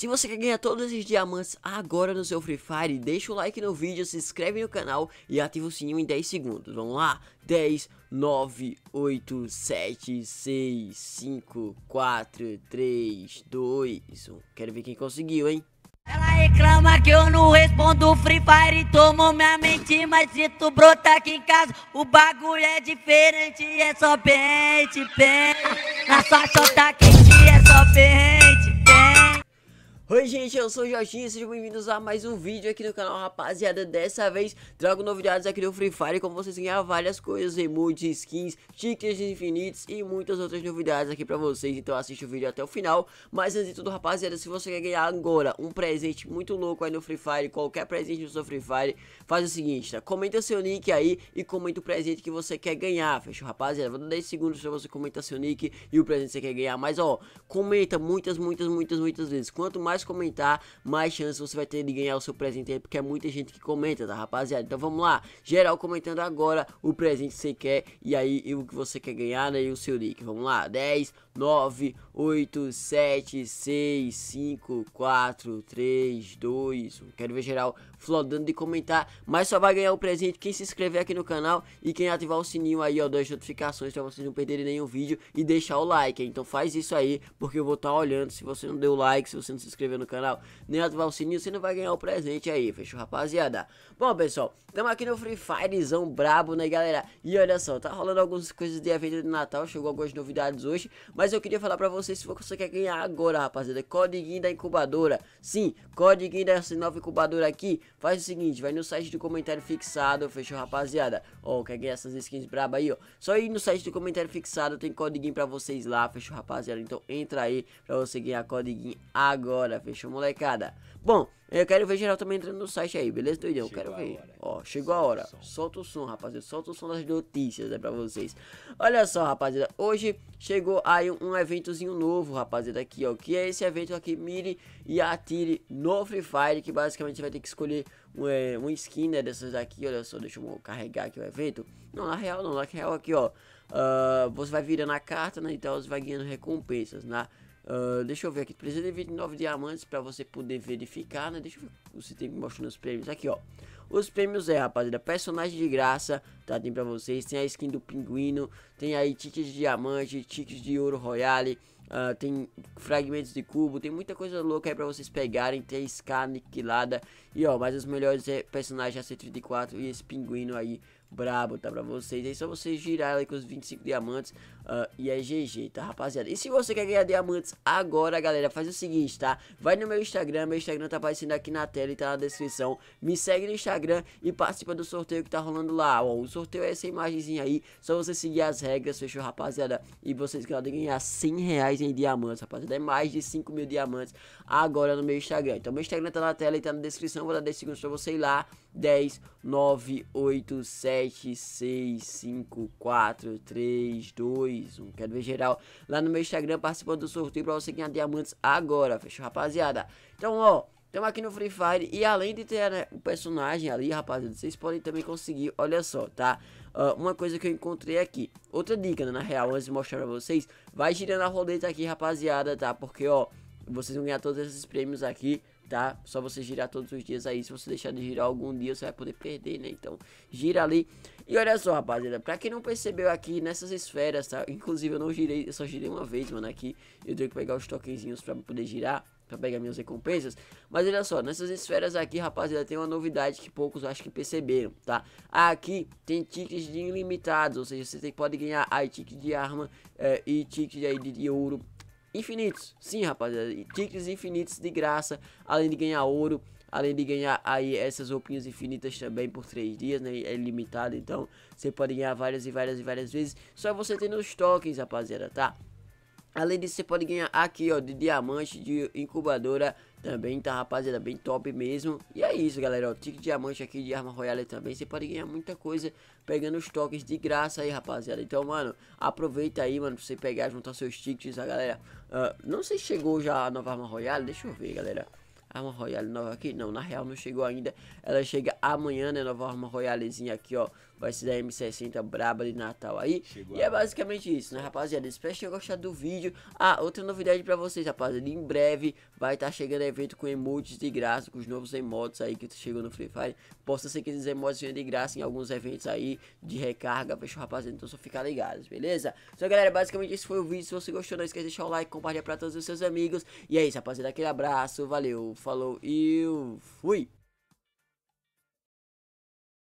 Se você quer ganhar todos esses diamantes agora no seu Free Fire, deixa o like no vídeo, se inscreve no canal e ativa o sininho em 10 segundos. Vamos lá? 10, 9, 8, 7, 6, 5, 4, 3, 2, 1. Quero ver quem conseguiu, hein? Ela reclama que eu não respondo Free Fire, tomou minha mente, mas se tu brotar aqui em casa, o bagulho é diferente, é só pente, pente. Na sua chota quente é só pente. Oi gente, eu sou o Jorginho sejam bem-vindos a mais um vídeo aqui no canal rapaziada Dessa vez trago novidades aqui do Free Fire Como vocês ganhar várias coisas, emojis, skins, tickets infinitos e muitas outras novidades aqui pra vocês Então assiste o vídeo até o final Mas antes de tudo rapaziada, se você quer ganhar agora um presente muito louco aí no Free Fire Qualquer presente no seu Free Fire Faz o seguinte, tá? Comenta seu nick aí e comenta o presente que você quer ganhar, fechou rapaziada? Vou dar 10 segundos pra você comentar seu nick e o presente que você quer ganhar Mas ó, comenta muitas, muitas, muitas, muitas vezes Quanto mais comentar, mais chance você vai ter de ganhar o seu presente aí, porque é muita gente que comenta, tá rapaziada? Então vamos lá, geral comentando agora o presente que você quer e aí e o que você quer ganhar, né? E o seu nick, vamos lá, 10, 9, 8, 7, 6, 5, 4, 3, 2, 1. Quero ver geral flodando de comentar, mas só vai ganhar o presente quem se inscrever aqui no canal e quem ativar o sininho aí, ó, das notificações para vocês não perderem nenhum vídeo e deixar o like. Então faz isso aí, porque eu vou estar tá olhando se você não deu like, se você não se inscreveu inscrever no canal, nem ativar o sininho, você não vai ganhar o presente aí, fechou, rapaziada? Bom, pessoal, estamos aqui no Free Firezão brabo, né, galera? E olha só, tá rolando algumas coisas de evento de Natal, chegou algumas novidades hoje, mas eu queria falar pra vocês se você quer ganhar agora, rapaziada, código da incubadora. Sim, código dessa nova incubadora aqui, faz o seguinte, vai no site do comentário fixado, fechou, rapaziada? Ó, oh, quer ganhar essas skins braba aí, ó? Só ir no site do comentário fixado, tem código pra vocês lá, fechou, rapaziada? Então entra aí pra você ganhar código agora, galera. Fechou, molecada. Bom, eu quero ver geral também entrando no site aí, beleza, doidão? Chegou quero ver. Ó, chegou a hora. O Solta o som, rapaziada. Solta o som das notícias, é pra vocês. Olha só, rapaziada. Hoje chegou aí um eventozinho novo, rapaziada, aqui, ó. Que é esse evento aqui, mire e atire no Free Fire. Que basicamente vai ter que escolher um, é, um skin, né, dessas aqui. Olha só, deixa eu carregar aqui o evento. Não, na real não. Na real aqui, ó. Uh, você vai virando a carta, né, e então tal. Você vai ganhando recompensas, né? Uh, deixa eu ver aqui, precisa de 29 diamantes para você poder verificar, né? Deixa eu ver se tem mostrando os prêmios aqui, ó. Os prêmios é, rapaziada, personagem de graça, tá? Tem pra vocês, tem a skin do pinguino, tem aí tickets de diamante, tickets de ouro royale, uh, tem fragmentos de cubo, tem muita coisa louca aí pra vocês pegarem, tem SK aniquilada, e ó, mas os melhores é personagem AC34 e esse pinguino aí, brabo, tá pra vocês. É só vocês girar ela com os 25 diamantes uh, e é GG, tá rapaziada? E se você quer ganhar diamantes agora, galera, faz o seguinte, tá? Vai no meu Instagram, meu Instagram tá aparecendo aqui na tela e tá na descrição. Me segue no Instagram Instagram e participa do sorteio que tá rolando lá. Ó, o sorteio é essa imagenzinha aí, só você seguir as regras, fechou, rapaziada? E vocês podem ganhar 100 reais em diamantes, rapaziada. É mais de 5 mil diamantes agora no meu Instagram. Então, meu Instagram tá na tela e tá na descrição. Vou dar 10 segundos pra você ir lá. 10, 9, 8, 7, 6, 5, 4, 3, 2, 1. Quero ver geral lá no meu Instagram participando do sorteio pra você ganhar diamantes agora, fechou, rapaziada? Então, ó. Estamos aqui no Free Fire e além de ter né, o personagem ali, rapaziada, vocês podem também conseguir, olha só, tá? Uh, uma coisa que eu encontrei aqui, outra dica, né, na real, antes de mostrar pra vocês, vai girando a roleta aqui, rapaziada, tá? Porque, ó, vocês vão ganhar todos esses prêmios aqui, tá? Só você girar todos os dias aí, se você deixar de girar algum dia, você vai poder perder, né? Então, gira ali. E olha só, rapaziada, pra quem não percebeu aqui, nessas esferas, tá? Inclusive, eu não girei, eu só girei uma vez, mano, aqui. Eu tenho que pegar os tokenzinhos pra poder girar para pegar minhas recompensas. Mas olha só, nessas esferas aqui, rapaziada, tem uma novidade que poucos acho que perceberam, tá? Aqui tem tickets de ilimitados, ou seja, você tem, pode ganhar aí tickets de arma é, e tickets aí de, de ouro infinitos. Sim, rapaziada, tickets infinitos de graça, além de ganhar ouro além de ganhar aí essas roupinhas infinitas também por 3 dias, né? É limitado, então você pode ganhar várias e várias e várias vezes. Só você tendo os tokens, rapaziada, tá? Além disso, você pode ganhar aqui, ó, de diamante, de incubadora também, tá, rapaziada? Bem top mesmo. E é isso, galera, ó, tique diamante aqui de arma royale também. Você pode ganhar muita coisa pegando os toques de graça aí, rapaziada. Então, mano, aproveita aí, mano, pra você pegar, juntar seus tickets, a galera. Uh, não sei se chegou já a nova arma royale, deixa eu ver, galera. Arma Royale nova aqui? Não, na real não chegou ainda. Ela chega amanhã, né? Nova arma Royalezinha aqui, ó. Vai ser da M60 braba de Natal aí. Chegou e é basicamente isso, né, rapaziada? Espero que tenham gostado do vídeo. Ah, outra novidade pra vocês, rapaziada. Em breve vai estar tá chegando evento com emotes de graça, com os novos emotes aí que chegou no Free Fire. Possa ser que esses emotes venham de graça em alguns eventos aí de recarga. Fechou, rapaziada? Então só ficar ligados, beleza? Então, galera, basicamente esse foi o vídeo. Se você gostou, não esqueça de deixar o like, compartilhar pra todos os seus amigos. E é isso, rapaziada. Aquele abraço, valeu! falou e eu fui.